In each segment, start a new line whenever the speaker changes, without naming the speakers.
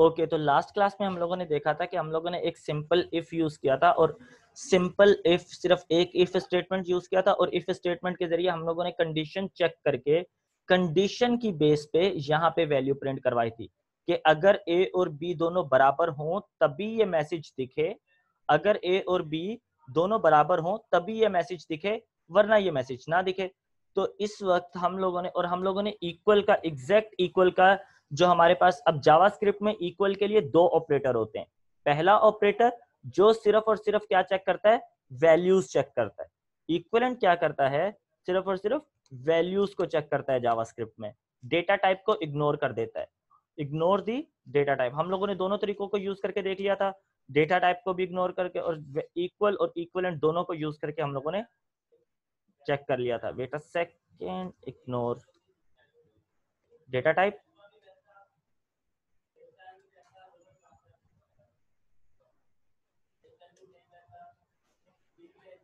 Okay okay, तो last class में हम लोगों ने देखा था कि हम लोगों ने एक सिंपल इफ यूज किया था और सिंपल इफ सिर्फ एक इफ स्टेटमेंट यूज किया था और इफ स्टेटमेंट के जरिए हम लोगों ने कंडीशन चेक करके कंडीशन की बेस पे यहाँ पे वैल्यू प्रिंट करवाई थी कि अगर ए और बी दोनों बराबर हों तभी ये मैसेज दिखे अगर ए और बी दोनों बराबर हों तभी ये मैसेज दिखे वरना ये मैसेज ना दिखे तो इस वक्त हम लोगों ने और हम लोगों ने इक्वल का एग्जैक्ट इक्वल का जो हमारे पास अब जावास्क्रिप्ट में इक्वल के लिए दो ऑपरेटर होते हैं पहला ऑपरेटर जो सिर्फ और सिर्फ क्या चेक करता है वैल्यूज चेक करता है इक्वलेंट क्या करता है सिर्फ और सिर्फ वैल्यूज को चेक करता है जावास्क्रिप्ट में डेटा टाइप को इग्नोर कर देता है इग्नोर दी डेटा टाइप हम लोगों ने दोनों तरीकों को यूज करके देख लिया था डेटा टाइप को भी इग्नोर करके और इक्वल और इक्वलेंट दोनों को यूज करके हम लोगों ने चेक कर लिया था बेटा second ignore data type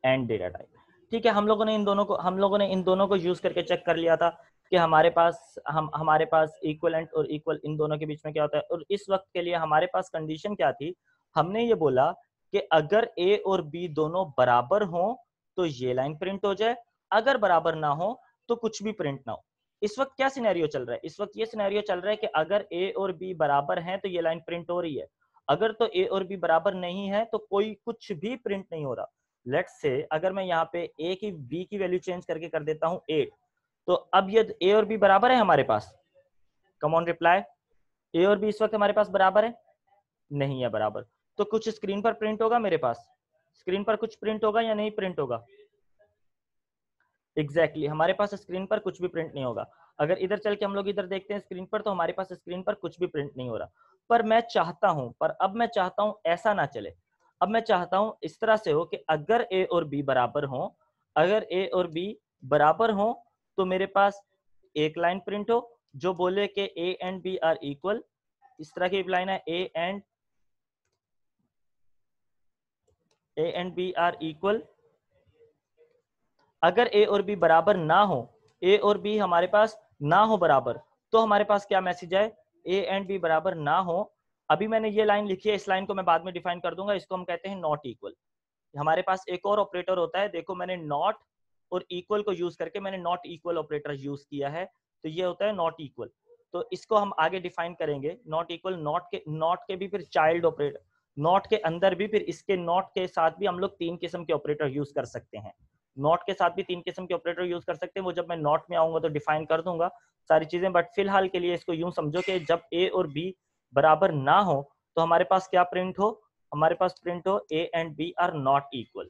and data type ठीक है हम लोगों ने इन दोनों को हम लोगों ने इन दोनों को यूज करके चेक कर लिया था कि हमारे पास हम हमारे पास इक्वलेंट और इक्वल इन दोनों के बीच में क्या होता है और इस वक्त के लिए हमारे पास कंडीशन क्या थी हमने ये बोला कि अगर ए और बी दोनों बराबर हो तो ये लाइन प्रिंट हो जाए अगर बराबर ना हो तो कुछ भी प्रिंट ना हो इस वक्त क्या सिनेरियो चल रहा है इस वक्त ये सिनेरियो चल रहा है कि अगर ए और बी बराबर हैं तो ये लाइन प्रिंट हो रही है अगर तो ए और बी बराबर नहीं है तो कोई कुछ भी प्रिंट नहीं हो रहा लेट से अगर मैं यहाँ पे ए की बी की वैल्यू चेंज करके कर देता हूँ एट तो अब ये ए और बी बराबर है हमारे पास कमॉन रिप्लाई ए और बी इस वक्त हमारे पास बराबर है नहीं है बराबर तो कुछ स्क्रीन पर प्रिंट होगा मेरे पास स्क्रीन पर कुछ प्रिंट होगा या नहीं प्रिंट होगा एग्जैक्टली exactly, हमारे पास स्क्रीन पर कुछ भी प्रिंट नहीं होगा अगर इधर चल के हम लोग इधर देखते हैं स्क्रीन पर तो हमारे पास स्क्रीन पर कुछ भी प्रिंट नहीं हो रहा पर मैं चाहता हूं पर अब मैं चाहता हूं ऐसा ना चले अब मैं चाहता हूं इस तरह से हो कि अगर ए और बी बराबर हो अगर ए और बी बराबर हो तो मेरे पास एक लाइन प्रिंट हो जो बोले कि A and B are equal इस तरह की लाइन है A and A and B are equal अगर ए और बी बराबर ना हो ए और बी हमारे पास ना हो बराबर तो हमारे पास क्या मैसेज आए ए एंड बी बराबर ना हो अभी मैंने ये लाइन लिखी है इस लाइन को मैं बाद में डिफाइन कर दूंगा इसको हम कहते हैं नॉट इक्वल हमारे पास एक और ऑपरेटर होता है देखो मैंने नॉट और इक्वल को यूज करके मैंने नॉट इक्वल ऑपरेटर यूज किया है तो ये होता है नॉट इक्वल तो इसको हम आगे डिफाइन करेंगे नॉट इक्वल नॉट के नॉट के भी फिर चाइल्ड ऑपरेटर नॉट के अंदर भी फिर इसके नॉट के साथ भी हम लोग तीन किस्म के ऑपरेटर यूज कर सकते हैं नॉट के साथ भी तीन किस्म के ऑपरेटर यूज कर सकते हैं वो जब मैं नॉट में आऊंगा तो डिफाइन कर दूंगा सारी चीजें बट फिलहाल के लिए इसको यूं समझो कि जब ए और बी बराबर ना हो तो हमारे पास क्या प्रिंट हो हमारे पास प्रिंट हो A and B are not equal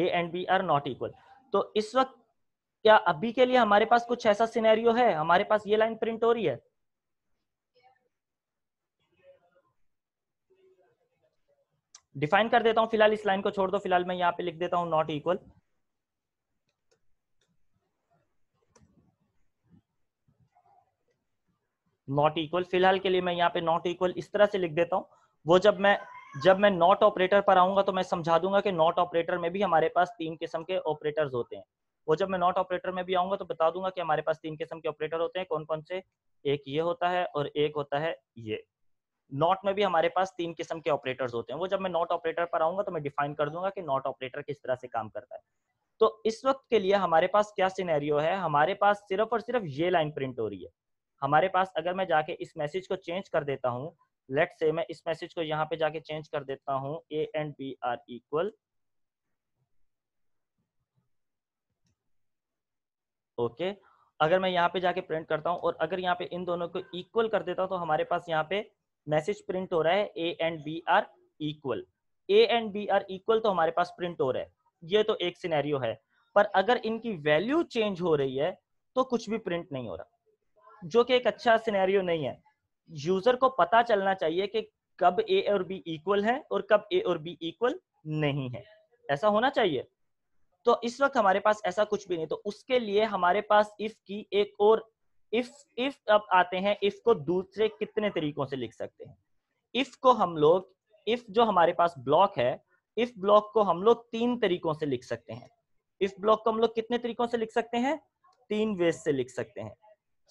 A and B are not equal तो इस वक्त क्या अभी के लिए हमारे पास कुछ ऐसा सिनेरियो है हमारे पास ये लाइन प्रिंट हो रही है डिफाइन कर देता हूं फिलहाल इस लाइन को छोड़ दो फिलहाल मैं यहां पे लिख देता हूं नॉट इक्वल नॉट इक्वल फिलहाल के लिए मैं यहाँ पे नॉट इक्वल इस तरह से लिख देता हूँ वो जब मैं जब मैं नॉट ऑपरेटर पर आऊंगा तो मैं समझा दूंगा कि नॉट ऑपरेटर में भी हमारे पास तीन किस्म के ऑपरेटर्स होते हैं वो जब मैं नॉट ऑपरेटर में भी आऊंगा तो बता दूंगा कि हमारे पास तीन किस्म के ऑपरेटर होते हैं कौन कौन से एक ये होता है और एक होता है ये नॉट में भी हमारे पास तीन किस्म के ऑपरेटर्स होते हैं वो जब मैं नॉट ऑपरेटर पर आऊंगा तो मैं डिफाइन कर दूंगा कि नॉट ऑपरेटर किस तरह से काम करता है तो इस वक्त के लिए हमारे पास क्या सिनेरियो है हमारे पास सिर्फ और सिर्फ ये लाइन प्रिंट हो रही है हमारे पास अगर मैं जाके इस मैसेज को चेंज कर देता हूँ लेट से मैं इस मैसेज को यहाँ पे जाके चेंज कर देता हूँ A and B are equal okay अगर मैं यहाँ पे जाके प्रिंट करता हूँ और अगर यहाँ पे इन दोनों को इक्वल कर देता हूँ तो हमारे पास यहाँ पे मैसेज प्रिंट हो रहा है A and B are equal A and B are equal तो हमारे पास प्रिंट हो रहा है ये तो एक सिनेरियो है पर अगर इनकी वैल्यू चेंज हो रही है तो कुछ भी प्रिंट नहीं हो रहा जो कि एक अच्छा सिनेरियो नहीं है यूजर को पता चलना चाहिए कि कब ए और बी इक्वल है और कब ए और बी इक्वल नहीं है ऐसा होना चाहिए तो इस वक्त हमारे पास ऐसा कुछ भी नहीं तो उसके लिए हमारे पास इफ की एक और इफ इफ अब आते हैं इफ को दूसरे कितने तरीकों से लिख सकते हैं इफ को हम लोग इफ जो हमारे पास ब्लॉक है इफ ब्लॉक को हम लोग तीन तरीकों से लिख सकते हैं इफ ब्लॉक को हम लोग कितने तरीकों से लिख सकते हैं तीन वेज से लिख सकते हैं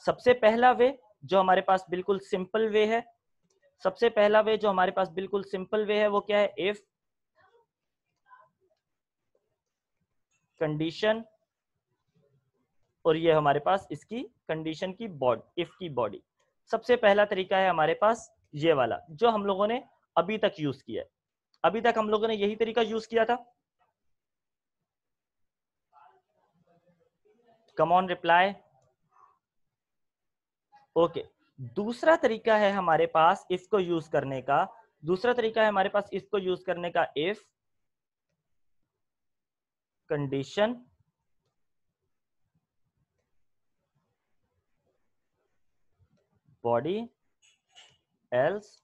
सबसे पहला वे जो हमारे पास बिल्कुल सिंपल वे है सबसे पहला वे जो हमारे पास बिल्कुल सिंपल वे है वो क्या है इफ कंडीशन और ये हमारे पास इसकी कंडीशन की बॉडी इफ की बॉडी सबसे पहला तरीका है हमारे पास ये वाला जो हम लोगों ने अभी तक यूज किया है अभी तक हम लोगों ने यही तरीका यूज किया था कमॉन रिप्लाई ओके दूसरा तरीका है हमारे पास इसको यूज करने का दूसरा तरीका है हमारे पास इसको यूज करने का if condition body else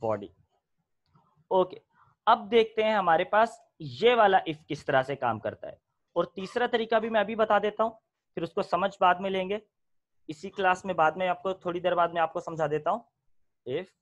body okay अब देखते हैं हमारे पास ये वाला इफ किस तरह से काम करता है और तीसरा तरीका भी मैं अभी बता देता हूं फिर उसको समझ बाद में लेंगे इसी क्लास में बाद में आपको थोड़ी देर बाद में आपको समझा देता हूं इफ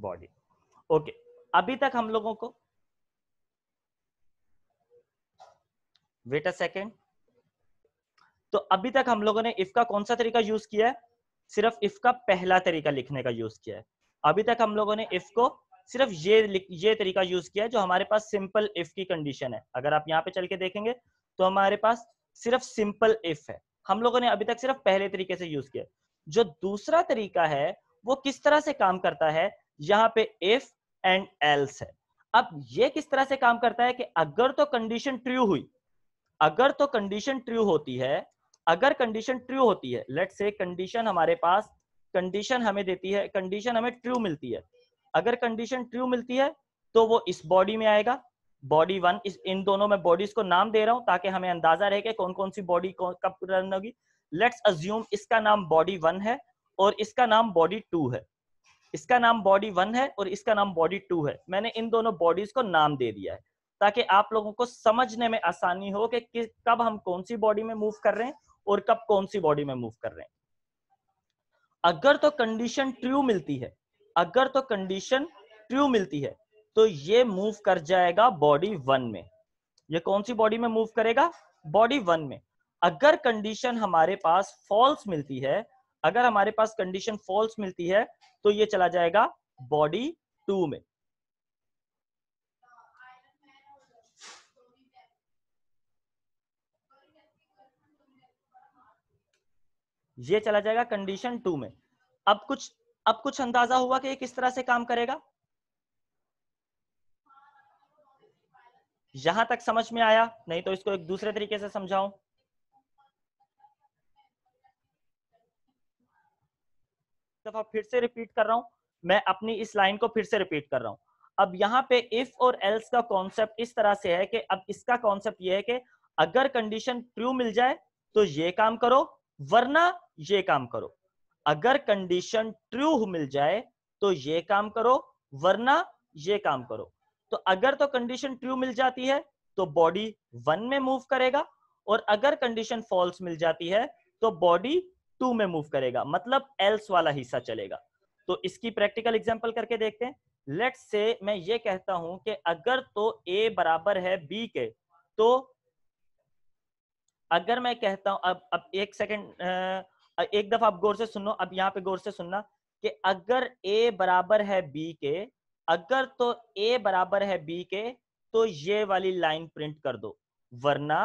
बॉडी ओके okay. अभी तक हम लोगों को वेट अ सेकेंड तो अभी तक हम लोगों ने इसका कौन सा तरीका यूज किया है सिर्फ इफ का पहला तरीका लिखने का यूज किया है अभी तक हम लोगों ने इफ को सिर्फ ये ये तरीका यूज किया है जो हमारे पास सिंपल इफ की कंडीशन है अगर आप यहाँ पे चल के देखेंगे तो हमारे पास सिर्फ सिंपल इफ है हम लोगों ने अभी तक सिर्फ पहले तरीके से यूज किया जो दूसरा तरीका है वो किस तरह से काम करता है यहाँ पे इफ एंड एल्स है अब ये किस तरह से काम करता है कि अगर तो कंडीशन ट्रू हुई अगर तो कंडीशन ट्रू होती है अगर कंडीशन ट्रू होती है लेट से कंडीशन हमारे पास कंडीशन हमें देती है कंडीशन हमें ट्रू मिलती है अगर कंडीशन ट्रू मिलती है तो वो इस बॉडी में आएगा बॉडी वन इस इन दोनों में बॉडीज को नाम दे रहा हूं ताकि हमें अंदाजा रहे कि कौन कौन सी बॉडी कब रन होगी लेट्स अज्यूम इसका नाम बॉडी वन है और इसका नाम बॉडी टू है इसका नाम बॉडी वन है और इसका नाम बॉडी टू है मैंने इन दोनों बॉडीज को नाम दे दिया है ताकि आप लोगों को समझने में आसानी हो कि, कि कब हम कौन सी बॉडी में मूव कर रहे हैं और कब कौन सी बॉडी में मूव कर रहे हैं अगर तो कंडीशन ट्रू मिलती है अगर तो कंडीशन ट्रू मिलती है तो ये मूव कर जाएगा बॉडी वन में ये कौन सी बॉडी में मूव करेगा बॉडी वन में अगर कंडीशन हमारे पास फॉल्स मिलती है अगर हमारे पास कंडीशन फॉल्स मिलती है तो ये चला जाएगा बॉडी टू में ये चला जाएगा कंडीशन टू में अब कुछ अब कुछ अंदाजा हुआ कि ये किस तरह से काम करेगा यहां तक समझ में आया नहीं तो इसको एक दूसरे तरीके से समझाऊं दफा फिर से रिपीट कर रहा हूं मैं अपनी इस लाइन को फिर से रिपीट कर रहा हूं अब यहां पे इफ और एल्स का कॉन्सेप्ट इस तरह से है कि अब इसका कॉन्सेप्ट ये है कि अगर कंडीशन ट्रू मिल जाए तो ये काम करो वरना ये काम करो अगर कंडीशन ट्रू मिल जाए तो ये काम करो वरना ये काम करो तो अगर तो कंडीशन ट्रू मिल जाती है तो बॉडी वन में मूव करेगा और अगर कंडीशन फॉल्स मिल जाती है तो बॉडी टू में मूव करेगा मतलब एल्स वाला हिस्सा चलेगा तो इसकी प्रैक्टिकल एग्जाम्पल करके देखते हैं लेट से मैं ये कहता हूं कि अगर तो ए बराबर है बी के तो अगर मैं कहता हूं अब अब एक सेकेंड एक दफा आप गौर से सुनो अब यहाँ पे गौर से सुनना कि अगर ए बराबर है बी के अगर तो ए बराबर है बी के तो ये वाली लाइन प्रिंट कर दो वरना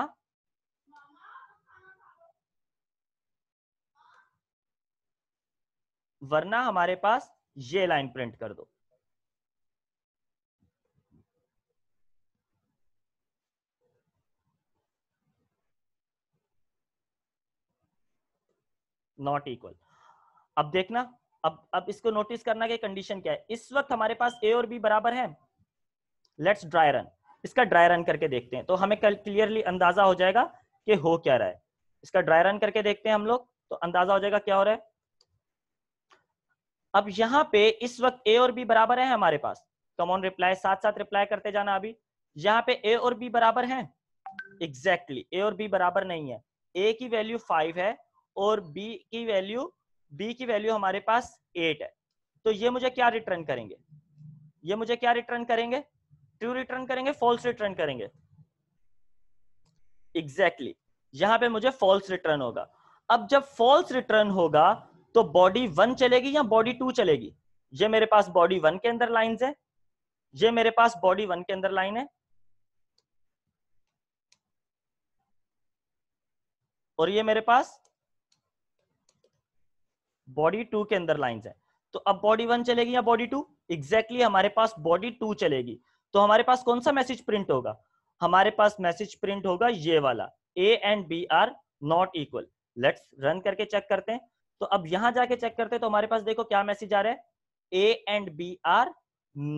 वरना हमारे पास ये लाइन प्रिंट कर दो नॉट इक्वल अब देखना अब अब इसको नोटिस करना कि कंडीशन क्या है इस वक्त हमारे पास ए और बी बराबर है लेट्स ड्राई रन इसका ड्राई रन करके देखते हैं तो हमें कल क्लियरली अंदाजा हो जाएगा कि हो क्या रहा है इसका ड्राई रन करके देखते हैं हम लोग तो अंदाजा हो जाएगा क्या हो रहा है अब यहाँ पे इस वक्त ए और बी बराबर है हमारे पास कमॉन रिप्लाई साथ साथ रिप्लाई करते जाना अभी यहाँ पे ए और बी बराबर है एग्जैक्टली exactly, ए और बी बराबर नहीं है ए की वैल्यू फाइव है और b की वैल्यू b की वैल्यू हमारे पास एट है तो ये मुझे क्या रिटर्न करेंगे ये मुझे क्या रिटर्न करेंगे ट्रू रिटर्न करेंगे फॉल्स रिटर्न करेंगे एग्जैक्टली exactly. यहां पे मुझे फॉल्स रिटर्न होगा अब जब फॉल्स रिटर्न होगा तो बॉडी वन चलेगी या बॉडी टू चलेगी ये मेरे पास बॉडी वन के अंदर लाइन है ये मेरे पास बॉडी वन के अंदर लाइन है और ये मेरे पास बॉडी टू के अंदर लाइन है तो अब बॉडी वन चलेगी या बॉडी टू एग्जैक्टली हमारे पास बॉडी टू चलेगी तो हमारे पास कौन सा मैसेज प्रिंट होगा हमारे पास मैसेज प्रिंट होगा ये वाला A and B are not equal let's run करके चेक करते हैं तो अब यहां जाके चेक करते हैं तो हमारे पास देखो क्या मैसेज आ रहा है A and B are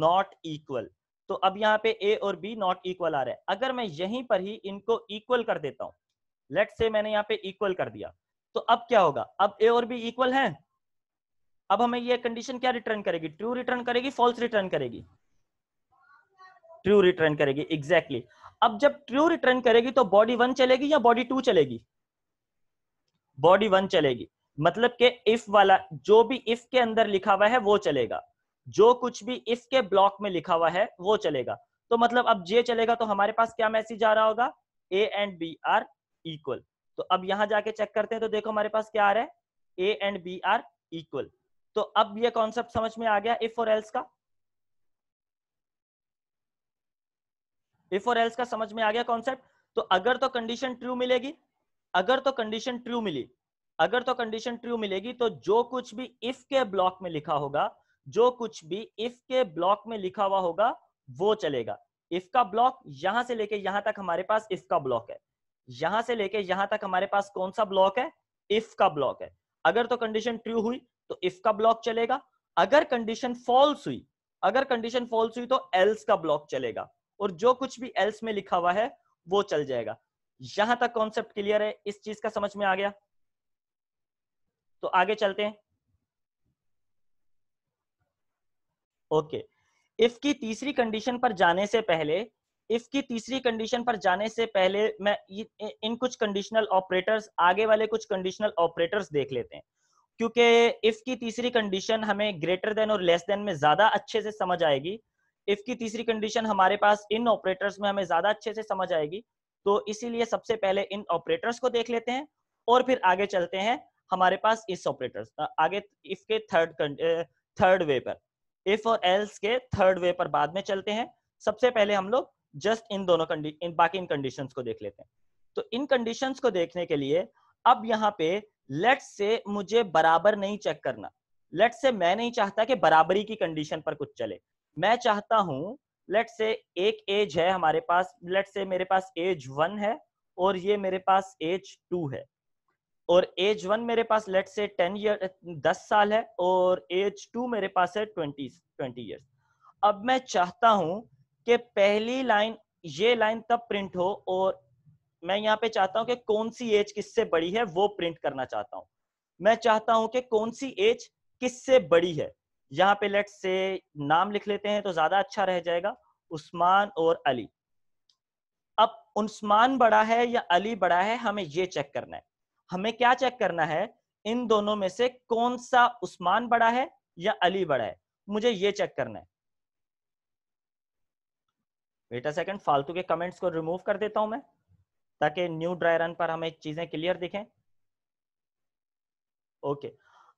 not equal तो अब यहाँ पे ए और बी नॉट इक्वल आ रहा है अगर मैं यहीं पर ही इनको इक्वल कर देता हूं लेट्स से मैंने यहाँ पे इक्वल कर दिया तो अब क्या होगा अब ए और बी इक्वल है अब हमें ये कंडीशन क्या रिटर्न करेगी ट्रू रिटर्न करेगी फॉल्स रिटर्न करेगी ट्रू रिटर्न करेगी एग्जैक्टली exactly. अब जब ट्रू रिटर्न करेगी तो बॉडी वन चलेगी या बॉडी टू चलेगी बॉडी वन चलेगी मतलब के इफ वाला जो भी इफ के अंदर लिखा हुआ है वो चलेगा जो कुछ भी इफ के ब्लॉक में लिखा हुआ है वो चलेगा तो मतलब अब जे चलेगा तो हमारे पास क्या मैसेज आ रहा होगा A and B are equal तो अब यहां जाके चेक करते हैं तो देखो हमारे पास क्या आ रहा है A and B are equal तो अब ये कॉन्सेप्ट समझ में आ गया इफ और एल्स का इफ और एल्स का समझ में आ गया कॉन्सेप्ट तो अगर तो कंडीशन ट्रू मिलेगी अगर तो कंडीशन ट्रू मिली अगर तो कंडीशन ट्रू मिलेगी तो जो कुछ भी इफ के ब्लॉक में लिखा होगा जो कुछ भी इफ के ब्लॉक में लिखा हुआ होगा वो चलेगा इफ का ब्लॉक यहां से लेके यहां तक हमारे पास इफ का ब्लॉक है यहां से लेके यहां तक हमारे पास कौन सा ब्लॉक है इफ का ब्लॉक है अगर तो कंडीशन ट्रू हुई तो इफ का ब्लॉक चलेगा अगर कंडीशन फॉल्स हुई अगर कंडीशन फॉल्स हुई तो एल्स का ब्लॉक चलेगा और जो कुछ भी एल्स में लिखा हुआ है वो चल जाएगा यहां तक कॉन्सेप्ट क्लियर है इस चीज का समझ में आ गया तो आगे चलते हैं ओके okay. इफ की तीसरी कंडीशन पर जाने से पहले इफ की तीसरी कंडीशन पर जाने से पहले मैं इन कुछ कंडीशनल ऑपरेटर्स आगे वाले कुछ कंडीशनल ऑपरेटर्स देख लेते हैं क्योंकि इफ की तीसरी कंडीशन हमें ग्रेटर देन और लेस देन में ज्यादा अच्छे से समझ आएगी इफ की तीसरी कंडीशन हमारे पास इन ऑपरेटर्स में हमें ज्यादा अच्छे से समझ आएगी तो इसीलिए सबसे पहले इन ऑपरेटर्स को देख लेते हैं और फिर आगे चलते हैं हमारे पास इस ऑपरेटर्स आगे इफ के थर्ड थर्ड वे पर इफ और एल्स के थर्ड वे पर बाद में चलते हैं सबसे पहले हम लोग जस्ट इन दोनों इन बाकी इन कंडीशन को देख लेते हैं तो इन कंडीशन को देखने के लिए अब यहाँ पे लेट से मुझे बराबर नहीं चेक करना लेट से मैं नहीं चाहता कि बराबरी की कंडीशन पर कुछ चले मैं चाहता हूं लेट से एक एज है हमारे पास लेट से मेरे पास एज वन है और ये मेरे पास एज टू है और एज वन मेरे पास लेट से टेन ईयर दस साल है और एज टू मेरे पास है ट्वेंटी ट्वेंटी ईयर्स अब मैं चाहता हूं कि पहली लाइन ये लाइन तब प्रिंट हो और मैं यहाँ पे चाहता हूं कि कौन सी एज किससे बड़ी है वो प्रिंट करना चाहता हूं मैं चाहता हूं कि कौन सी एज किससे बड़ी है यहाँ पे लेट से नाम लिख लेते हैं तो ज्यादा अच्छा रह जाएगा उस्मान और अली अब उस्मान बड़ा है या अली बड़ा है हमें ये चेक करना है हमें क्या चेक करना है इन दोनों में से कौन सा उस्मान बड़ा है या अली बड़ा है मुझे ये चेक करना है वेट अ सेकंड फालतू के कमेंट्स को रिमूव कर देता हूं मैं ताकि न्यू ड्राई रन पर हमें चीजें क्लियर दिखें ओके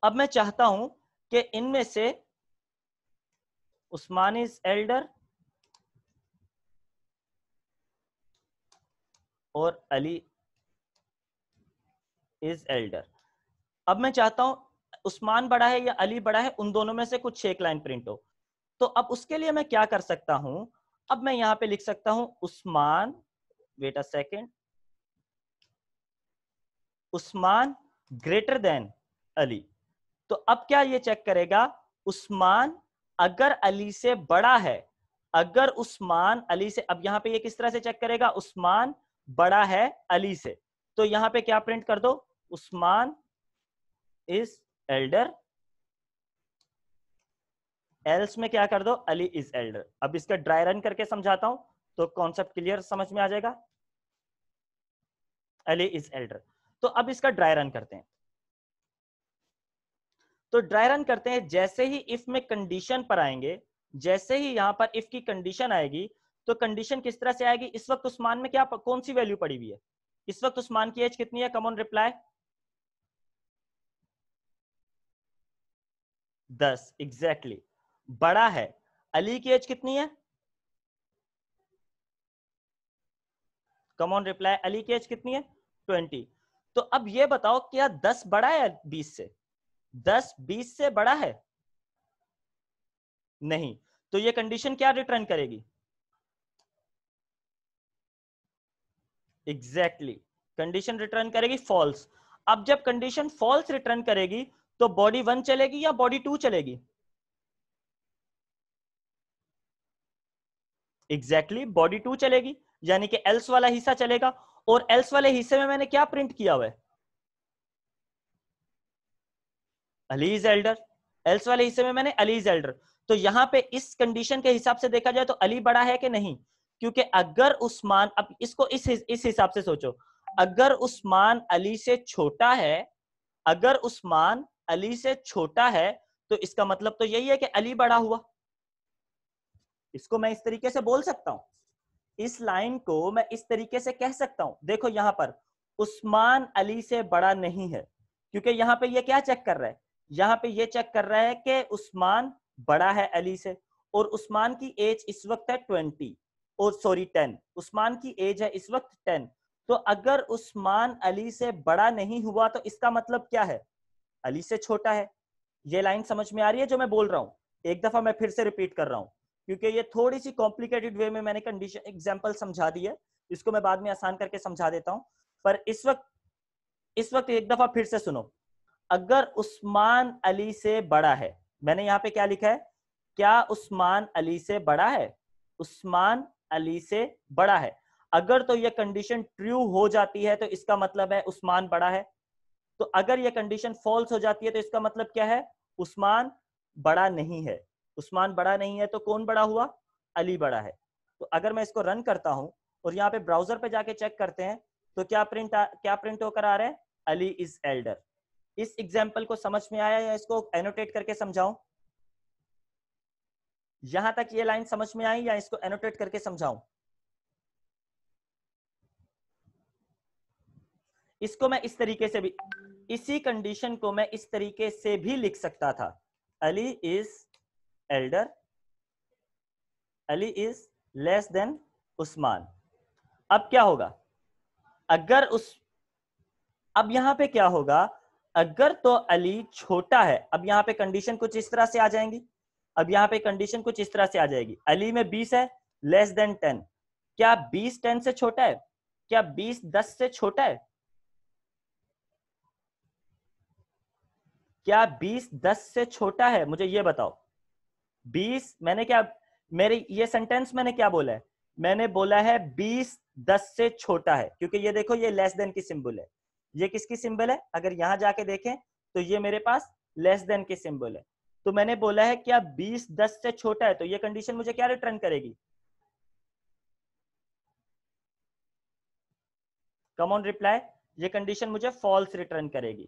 अब मैं चाहता हूं कि इनमें से उस्मान इज एल्डर और अली इज एल्डर अब मैं चाहता हूं उस्मान बड़ा है या अली बड़ा है उन दोनों में से कुछ एक लाइन प्रिंट हो तो अब उसके लिए मैं क्या कर सकता हूं अब मैं यहां पे लिख सकता हूं Usman wait a second Usman greater than Ali तो अब क्या ये चेक करेगा उस्मान अगर अली से बड़ा है अगर उस्मान अली से अब यहां पे ये किस तरह से चेक करेगा उस्मान बड़ा है अली से तो यहां पे क्या प्रिंट कर दो उस्मान इज एल्डर एल्स में क्या कर दो अली इज एल्डर अब इसका ड्राई रन करके समझाता हूं तो कॉन्सेप्ट क्लियर समझ में आ जाएगा अली इज एल्डर तो अब इसका ड्राई रन करते हैं तो ड्राई रन करते हैं जैसे ही इफ में कंडीशन पर आएंगे जैसे ही यहां पर इफ की कंडीशन आएगी तो कंडीशन किस तरह से आएगी इस वक्त उस्मान में क्या कौन सी वैल्यू पड़ी हुई है इस वक्त उस्मान की एज कितनी है कमोन रिप्लाई दस एग्जैक्टली बड़ा है अली की एज कितनी है कमॉन रिप्लाई अली की एज कितनी है ट्वेंटी तो अब ये बताओ क्या दस बड़ा है बीस से दस बीस से बड़ा है नहीं तो ये कंडीशन क्या रिटर्न करेगी एग्जैक्टली कंडीशन रिटर्न करेगी फॉल्स अब जब कंडीशन फॉल्स रिटर्न करेगी तो बॉडी वन चलेगी या बॉडी टू चलेगी एग्जैक्टली बॉडी टू चलेगी यानी कि एल्स वाला हिस्सा चलेगा और एल्स वाले हिस्से में मैंने क्या प्रिंट किया हुआ है अलीज एल्डर एल्स वाले हिस्से में मैंने अलीज एल्डर तो यहां पे इस कंडीशन के हिसाब से देखा जाए तो अली बड़ा है कि नहीं क्योंकि अगर उस्मान अब इसको इस इस हिसाब से सोचो अगर उस्मान अली से छोटा है अगर उस्मान अली से छोटा है तो इसका मतलब तो यही है कि अली बड़ा हुआ इसको मैं इस तरीके से बोल सकता हूँ इस लाइन को मैं इस तरीके से कह सकता हूँ देखो यहाँ पर उस्मान अली से बड़ा नहीं है क्योंकि यहाँ पे ये क्या चेक कर रहा है यहाँ पे ये चेक कर रहा है कि उस्मान बड़ा है अली से और उस्मान की एज इस वक्त है ट्वेंटी और सॉरी टेन उस्मान की एज है इस वक्त टेन तो अगर उस्मान अली से बड़ा नहीं हुआ तो इसका मतलब क्या है अली से छोटा है ये लाइन समझ में आ रही है जो मैं बोल रहा हूँ एक दफा मैं फिर से रिपीट कर रहा हूँ क्योंकि ये थोड़ी सी कॉम्प्लिकेटेड वे में मैंने कंडीशन एग्जाम्पल समझा दी है इसको मैं बाद में आसान करके समझा देता हूँ पर इस वक्त इस वक्त एक दफा फिर से सुनो अगर उस्मान अली से बड़ा है मैंने यहाँ पे क्या लिखा है क्या उस्मान अली से बड़ा है उस्मान अली से बड़ा है अगर तो यह कंडीशन ट्रू हो जाती है तो इसका मतलब है उस्मान बड़ा है तो अगर यह कंडीशन फॉल्स हो जाती है तो इसका मतलब क्या है उस्मान बड़ा नहीं है उस्मान बड़ा नहीं है तो कौन बड़ा हुआ अली बड़ा है तो अगर मैं इसको रन करता हूं और यहाँ पे ब्राउजर पे जाके चेक करते हैं तो क्या प्रिंट क्या प्रिंट होकर आ रहा है अली इज एल्डर इस एग्जाम्पल को समझ में आया या इसको एनोटेट करके समझाऊ यहां तक ये लाइन समझ में आई या इसको एनोटेट करके समझाऊ इसको मैं इस तरीके से भी इसी कंडीशन को मैं इस तरीके से भी लिख सकता था Ali is elder ali is less than usman अब क्या होगा अगर उस अब यहां पे क्या होगा अगर तो अली छोटा है अब यहाँ पे कंडीशन कुछ इस तरह से आ जाएंगी अब यहाँ पे कंडीशन कुछ इस तरह से आ जाएगी अली में बीस है लेस देन टेन क्या बीस टेन से छोटा है क्या बीस दस से छोटा है क्या बीस दस से छोटा है मुझे ये बताओ बीस मैंने क्या मेरे ये सेंटेंस मैंने क्या बोला है मैंने बोला है बीस दस से छोटा है क्योंकि ये देखो ये लेस देन की सिंबल है ये किसकी सिंबल है अगर यहां जाके देखें तो ये मेरे पास लेस देन की सिंबल है तो मैंने बोला है क्या बीस दस से छोटा है तो ये कंडीशन मुझे क्या रिटर्न करेगी कमॉन रिप्लाई ये कंडीशन मुझे फॉल्स रिटर्न करेगी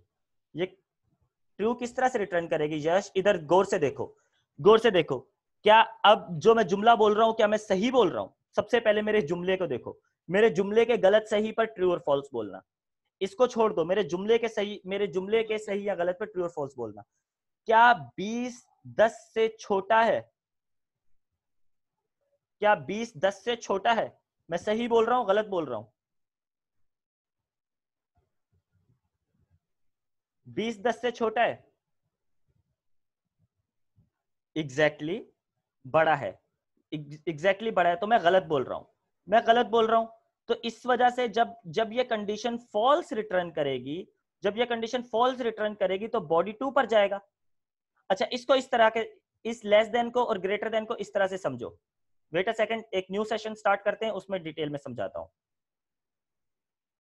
ये ट्रू किस तरह से रिटर्न करेगी यश इधर गौर से देखो गौर से देखो क्या अब जो मैं जुमला बोल रहा हूं क्या मैं सही बोल रहा हूं सबसे पहले मेरे जुमले को देखो मेरे जुमले के गलत सही पर ट्रू और फॉल्स बोलना इसको छोड़ दो मेरे जुमले के सही मेरे जुमले के सही या गलत पर ट्रू और फॉल्स बोलना क्या बीस दस से छोटा है क्या बीस दस से छोटा है मैं सही बोल रहा हूं गलत बोल रहा हूं बीस दस से छोटा है एग्जैक्टली बड़ा है एग्जैक्टली exactly बड़ा है तो मैं गलत बोल रहा हूं मैं गलत बोल रहा हूं तो इस वजह से जब जब ये कंडीशन फॉल्स रिटर्न करेगी जब ये कंडीशन फॉल्स रिटर्न करेगी तो बॉडी टू पर जाएगा अच्छा इसको इस तरह के इस लेस देन को और ग्रेटर देन को इस तरह से समझो वेट अ सेकंड एक न्यू सेशन स्टार्ट करते हैं उसमें डिटेल में समझाता हूँ